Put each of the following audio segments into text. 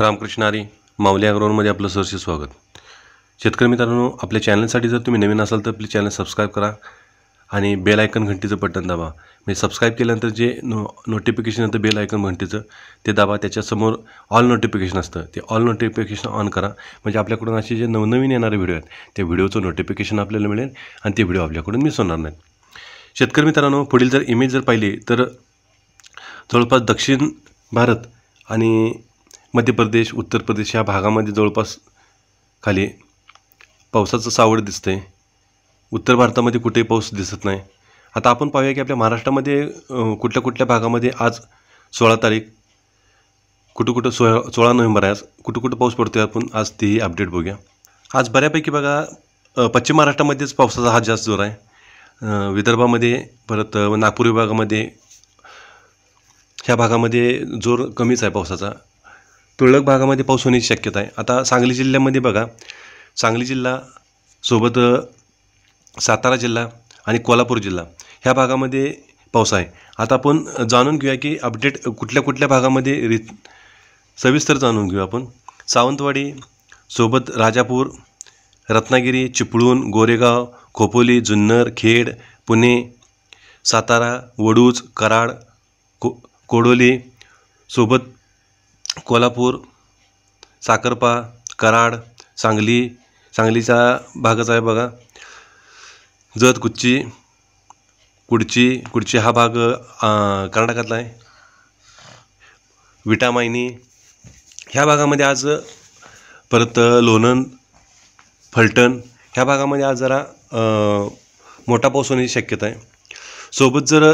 रामकृष्ण आरी मावली अग्रवनमध्ये आपलं सहर्ष स्वागत शेतकरी मित्रांनो आपल्या चॅनलसाठी जर तुम्ही नवीन असाल तर प्लीज चॅनल सबस्क्राईब करा आणि बेल आयकन घंटीचं बटन दाबा म्हणजे सबस्क्राईब केल्यानंतर जे नो नोटिफिकेशन येतं बेल आयकन घंटीचं ते दाबा त्याच्यासमोर ऑल नोटिफिकेशन असतं ते ऑल नोटिफिकेशन ऑन करा म्हणजे आपल्याकडून असे जे नवनवीन येणारे व्हिडिओ आहेत त्या व्हिडिओचं नोटिफिकेशन आपल्याला मिळेल आणि ते व्हिडिओ आपल्याकडून मिस होणार नाहीत शेतकरी मित्रांनो पुढील जर इमेज जर पाहिली तर जवळपास दक्षिण भारत आणि मध्य प्रदेश उत्तर प्रदेश ह्या भागामध्ये जवळपास खाली पावसाचं सावड दिसतं आहे उत्तर भारतामध्ये कुठेही पाऊस दिसत नाही आता आपण पाहूया की आपल्या महाराष्ट्रामध्ये कुठल्या कुठल्या भागामध्ये आज सोळा तारीख कुठं कुठं सोळा सोळा नोव्हेंबर आहे आज कुठं कुठं पाऊस पडतो आहे आपण आज तेही अपडेट बघूया आज बऱ्यापैकी बघा पश्चिम महाराष्ट्रामध्येच पावसाचा हा जास्त जोर आहे विदर्भामध्ये परत नागपूर विभागामध्ये ह्या भागामध्ये जोर कमीच आहे पावसाचा तुरळक भागामध्ये पाऊस होण्याची शक्यता आहे आता सांगली जिल्ह्यामध्ये बघा सांगली जिल्हा सोबत सातारा जिल्हा आणि कोल्हापूर जिल्हा ह्या भागामध्ये पाऊस आहे आता आपण जाणून घेऊया की अपडेट कुठल्या कुठल्या भागामध्ये रि सविस्तर जाणून घेऊ आपण सावंतवाडी सोबत राजापूर रत्नागिरी चिपळूण गोरेगाव खोपोली जुन्नर खेड पुणे सातारा वडूज कराड को कोडोली सोबत कोल्हापूर साखरपा कराड सांगली सांगलीचा भागच आहे बघा जत कुच्ची कुडची कुडची हा भाग कर्नाटकातला आहे विटामायनी ह्या भागामध्ये आज परत लोणंद फलटण ह्या भागामध्ये आज जरा मोठा पाऊस होण्याची शक्यता आहे सोबत जर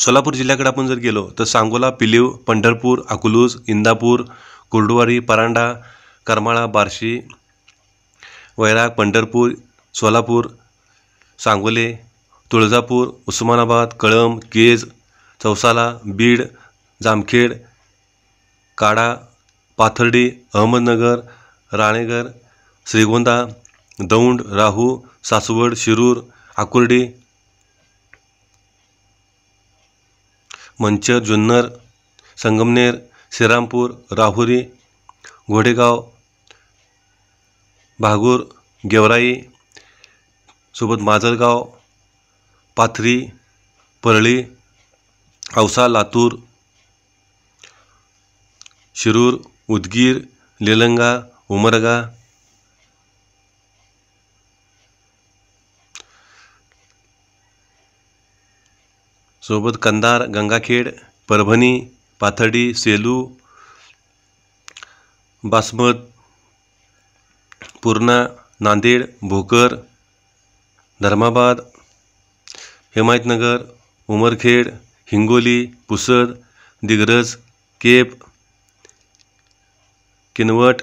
सोलापूर जिल्ह्याकडे आपण जर गेलो तर सांगोला पिलीव पंढरपूर अकुलूज इंदापूर कुर्डुवारी परांडा करमाळा बार्शी वैराग पंढरपूर सोलापूर सांगोले तुळजापूर उस्मानाबाद कळंब केज चौसाला बीड जामखेड काडा पाथर्डी अहमदनगर राणेगर श्रीगोंदा दौंड राहू सासवड शिरूर आकुर्डी मंच जुन्नर संगमनेर श्रीरामपूर राहुरी घोडेगाव भागूर गेवराई सोबत माजलगाव पाथरी परळी औसा लातूर शिरूर उदगीर लेलंगा, उमरगा सोबत कंदार गंगाखेड परभणी पाथर्डी सेलू बासमत पूर्णा नांदेड भोकर धर्माबाद हिमायतनगर उमरखेड हिंगोली पुसद दिग्रज केप किनवट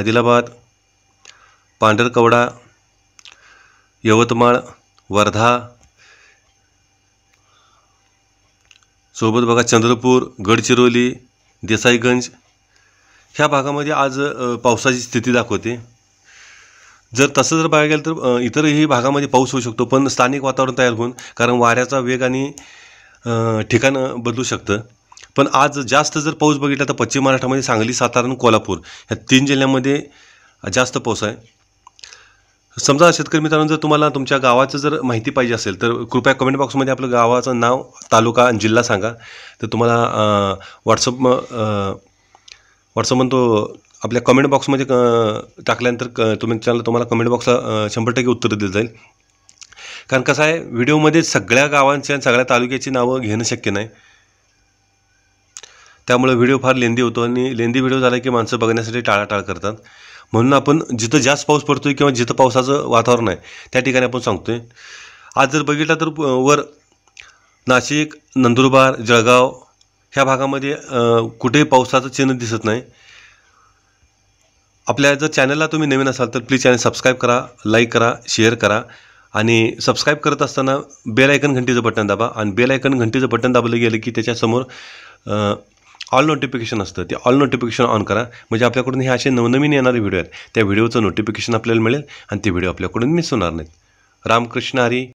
आदिलाबाद पांढरकवडा यवतमाळ वर्धा सोबत बघा चंद्रपूर गडचिरोली देसाईगंज ह्या भागामध्ये आज पावसाची स्थिती दाखवते जर तसं जर पाहायला गेलं तर इतरही भागामध्ये पाऊस होऊ शकतो पण स्थानिक वातावरण तयार होऊन कारण वाऱ्याचा वेग आणि ठिकाण बदलू शकतं पण आज जास्त जर पाऊस बघितला तर पश्चिम महाराष्ट्रामध्ये सांगली सातारा आणि कोल्हापूर ह्या तीन जिल्ह्यांमध्ये जास्त पाऊस आहे समजा शेतकरी मित्रांनो जर तुम्हाला तुमच्या गावाचं जर माहिती पाहिजे असेल तर कृपया कमेंट बॉक्समध्ये आपलं गावाचं नाव तालुका आणि जिल्हा सांगा तर तुम्हाला व्हॉट्सअप व्हॉट्सअप तो आपल्या कमेंट बॉक्समध्ये क टाकल्यानंतर क तुम्ही चॅनल तुम्हाला कमेंट बॉक्सला शंभर टक्के उत्तर दिलं जाईल कारण कसं आहे व्हिडिओमध्ये सगळ्या गावांची आणि सगळ्या तालुक्याची नावं घेणं शक्य नाही त्यामुळे व्हिडिओ फार लेंदी होतो आणि लेंदी व्हिडिओ झाला की माणसं बघण्यासाठी टाळाटाळ करतात म्हणून आपण जिथं जास्त पाऊस पडतोय किंवा जिथं पावसाचं वातावरण आहे त्या ठिकाणी आपण सांगतोय आज जर बघितलं तर वर नाशिक नंदुरबार जळगाव ह्या भागामध्ये कुठेही पावसाचं चिन्ह दिसत नाही आपल्या जर चॅनलला तुम्ही नवीन असाल तर प्लीज चॅनल सबस्क्राईब करा लाईक करा शेअर करा आणि सबस्क्राईब करत असताना बेल आयकन घंटीचं बटन दाबा आणि बेल आयकन घंटीचं बटन दाबलं गेलं की त्याच्यासमोर ऑल नोटिफिकेशन असतं ते ऑल नोटिफिकेशन ऑन करा म्हणजे आपल्याकडून हे असे नवनवीन येणारे व्हिडिओ आहेत त्या व्हिडिओचं नोटिफिकेशन आपल्याला मिळेल आणि ते व्हिडिओ आपल्याकडून मिस होणार नाहीत रामकृष्ण हरी